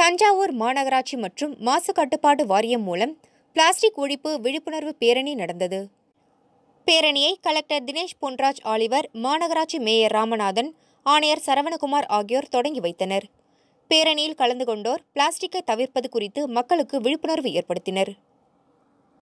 தஞ்சாவூர் மாநகராட்சி மற்றும் மாசு கட்டுப்பாடு வாரியம் மூலம் பிளாஸ்டிக் ஒழிப்பு விழிப்புணர்வு பேரணி நடந்தது பேரணியை கலெக்டர் தினேஷ் பொன்ராஜ் ஆலிவர் மாநகராட்சி மேயர் ராமநாதன் ஆணையர் சரவணகுமார் ஆகியோர் தொடங்கி வைத்தனர் பேரணியில் கலந்து கொண்டோர் பிளாஸ்டிக்கை தவிர்ப்பது குறித்து மக்களுக்கு விழிப்புணர்வு ஏற்படுத்தினர்